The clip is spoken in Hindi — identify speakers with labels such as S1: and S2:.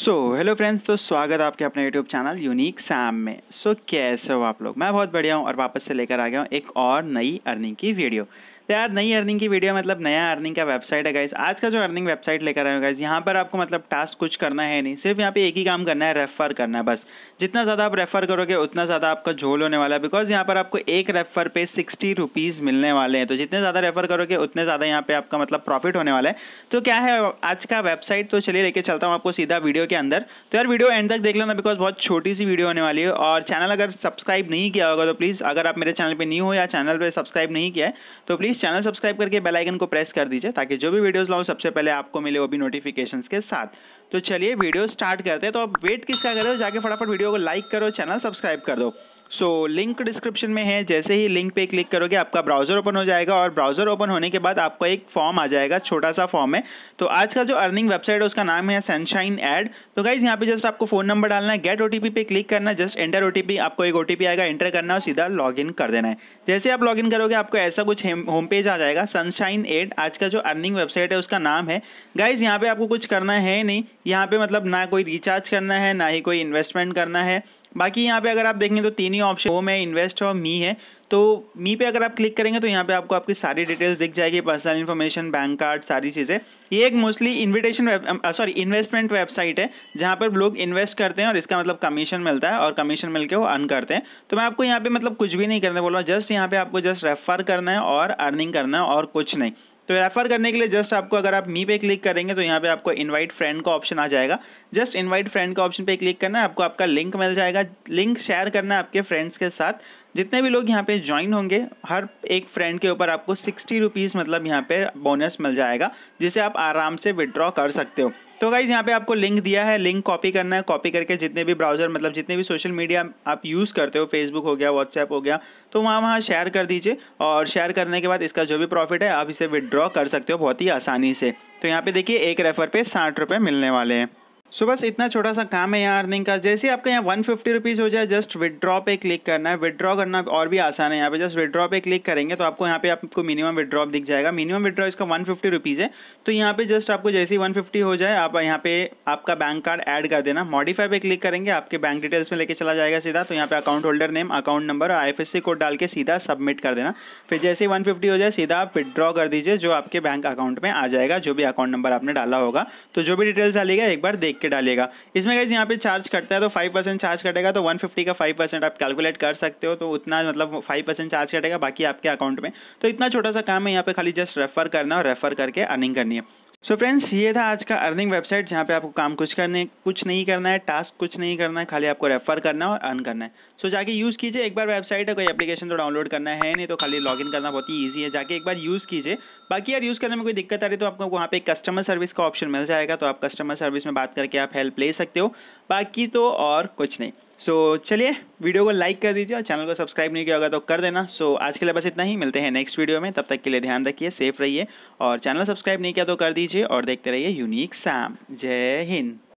S1: सो हेलो फ्रेंड्स तो स्वागत है आपके अपने यूट्यूब चैनल यूनिक सैम में सो so, कैसे हो आप लोग मैं बहुत बढ़िया हूँ और वापस से लेकर आ गया हूँ एक और नई अर्निंग की वीडियो तो यार नई अर्निंग की वीडियो मतलब नया अर्निंग का वेबसाइट है गाइज आज का जो अर्निंग वेबसाइट लेकर आए हो गाइज यहाँ पर आपको मतलब टास्क कुछ करना है नहीं सिर्फ यहाँ पे एक ही काम करना है रेफर करना है बस जितना ज़्यादा आप रेफर करोगे उतना ज़्यादा आपका झोल होने वाला है बिकॉज यहाँ पर आपको एक रेफर पे सिक्सटी रुपीज़ मिलने वाले हैं तो जितने ज़्यादा रेफर करोगे उतने ज़्यादा यहाँ पे आपका मतलब प्रॉफिट होने वाला है तो क्या है आज का वेबसाइट तो चलिए लेके चलता हूँ आपको सीधा वीडियो के अंदर तो यार वीडियो एंड तक देख लेना बिकॉज बहुत छोटी सी वीडियो होने वाली है और चैनल अगर सब्सक्राइब नहीं किया होगा तो प्लीज़ अगर आप मेरे चैनल पर नहीं हो या चैनल पर सब्सक्राइब नहीं किया है तो प्लीज़ प्लीज़ चैनल सब्सक्राइब करके बेल आइकन को प्रेस कर दीजिए ताकि जो भी वीडियोस लाऊं सबसे पहले आपको मिले वो भी नोटिफिकेशंस के साथ तो चलिए वीडियो स्टार्ट करते हैं तो आप वेट किसका करो जाके फटाफट वीडियो को लाइक करो चैनल सब्सक्राइब कर दो सो लिंक डिस्क्रिप्शन में है जैसे ही लिंक पे क्लिक करोगे आपका ब्राउज़र ओपन हो जाएगा और ब्राउज़र ओपन होने के बाद आपको एक फॉर्म आ जाएगा छोटा सा फॉर्म है तो आज का जो अर्निंग वेबसाइट है उसका नाम है सनशाइन एड तो गाइज़ यहाँ पे जस्ट आपको फ़ोन नंबर डालना है गेट ओ पे क्लिक करना जस्ट एंटर ओ आपको एक ओ आएगा एंटर करना और सीधा लॉग कर देना है जैसे आप लॉग करोगे आपको ऐसा कुछ होम पेज आ जाएगा सनशाइन एड आज का जो अर्निंग वेबसाइट है उसका नाम है गाइज़ यहाँ पर आपको कुछ करना है नहीं यहाँ पर मतलब ना कोई रिचार्ज करना है ना ही कोई इन्वेस्टमेंट करना है बाकी यहाँ पे अगर आप देखेंगे तो तीन ही ऑप्शन होम है इन्वेस्ट और मी है तो मी पे अगर आप क्लिक करेंगे तो यहाँ पे आपको आपकी सारी डिटेल्स दिख जाएगी पर्सनल इन्फॉर्मेशन बैंक कार्ड सारी चीज़ें ये एक mostly invitation sorry investment website है जहाँ पर लोग इन्वेस्ट करते हैं और इसका मतलब कमीशन मिलता है और कमीशन मिलकर वो अर्न करते हैं तो मैं आपको यहाँ पे मतलब कुछ भी नहीं करने बोल रहा जस्ट यहाँ पे आपको जस्ट रेफर करना है और अर्निंग करना है और कुछ नहीं तो रेफ़र करने के लिए जस्ट आपको अगर आप मी पे क्लिक करेंगे तो यहाँ पे आपको इनवाइट फ्रेंड का ऑप्शन आ जाएगा जस्ट इनवाइट फ्रेंड का ऑप्शन पे क्लिक करना है आपको आपका लिंक मिल जाएगा लिंक शेयर करना है आपके फ्रेंड्स के साथ जितने भी लोग यहाँ पे ज्वाइन होंगे हर एक फ्रेंड के ऊपर आपको सिक्सटी रुपीज़ मतलब यहाँ पे बोनस मिल जाएगा जिसे आप आराम से विड्रॉ कर सकते हो तो गाइज़ यहाँ पे आपको लिंक दिया है लिंक कॉपी करना है कॉपी करके जितने भी ब्राउज़र मतलब जितने भी सोशल मीडिया आप यूज़ करते हो फेसबुक हो गया व्हाट्सएप हो गया तो वहाँ वहाँ शेयर कर दीजिए और शेयर करने के बाद इसका जो भी प्रॉफिट है आप इसे विदड्रॉ कर सकते हो बहुत ही आसानी से तो यहाँ पे देखिए एक रेफर पे साठ रुपये मिलने वाले हैं सो बस इतना छोटा सा काम है यहाँ अर्निंग का जैसे आपके यहाँ वन फिफ्टी रुपीज़ हो जाए जस्ट विदड्रॉ पे क्लिक करना है विदड्रॉ करना और भी आसान है यहाँ पे जस्ट विड्रॉ पे क्लिक करेंगे तो आपको यहाँ पे आपको मिनिमम विदड्रॉप दिख जाएगा मिनिमम विड्रॉ इसका वन फिफ्टी रुपीज़ है तो यहाँ पे जस्ट आपको जैसे ही वन फिफ्टी हो जाए आप यहाँ पे आपका बैंक कार्ड ऐड कर देना मॉडिफाई पे क्लिक करेंगे आपके बैंक डिटेल्स में लेके चला जाएगा सीधा तो यहाँ पे account holder name account number और आई कोड डाल के सीधा सबमिट कर देना फिर जैसे ही फिफ्टी हो जाए सीधा आप विदड्रॉ कर दीजिए जो आपके बैंक अकाउंट में आ जाएगा जो भी अकाउंट नंबर आपने डाला होगा तो जो भी डिटेल्स डालेगा एक बार देख के डालिएगा इसमें गाइज यहाँ पे चार्ज कटता है तो फाइव परसेंट चार्ज कटेगा तो वन फिफ्टी का फाइव परसेंट आप कैलकुलेट कर सकते हो तो उतना मतलब फाइव परसेंट चार्ज कटेगा बाकी आपके अकाउंट में तो इतना छोटा सा काम है यहाँ पे खाली जस्ट रेफर करना और रेफर करके अर्निंग करनी है सो so फ्रेंड्स ये था आज का अर्निंग वेबसाइट जहाँ पे आपको काम कुछ करने कुछ नहीं करना है टास्क कुछ नहीं करना है खाली आपको रेफर करना है और अर्न करना है सो so जाके यूज़ कीजिए एक बार वेबसाइट है कोई एप्लीकेशन तो डाउनलोड करना है नहीं तो खाली लॉगिन करना बहुत ही ईजी है जाके एक बार यूज़ कीजिए बाकी यार यूज़ करने में कोई दिक्कत आ रही तो आपको वहाँ पे कस्टमर सर्विस का ऑप्शन मिल जाएगा तो आप कस्टमर सर्विस में बात करके आप हेल्प ले सकते हो बाकी तो और कुछ नहीं सो so, चलिए वीडियो को लाइक कर दीजिए और चैनल को सब्सक्राइब नहीं किया होगा तो कर देना सो so, आज के लिए बस इतना ही मिलते हैं नेक्स्ट वीडियो में तब तक के लिए ध्यान रखिए सेफ रहिए और चैनल सब्सक्राइब नहीं किया तो कर दीजिए और देखते रहिए यूनिक साम जय हिंद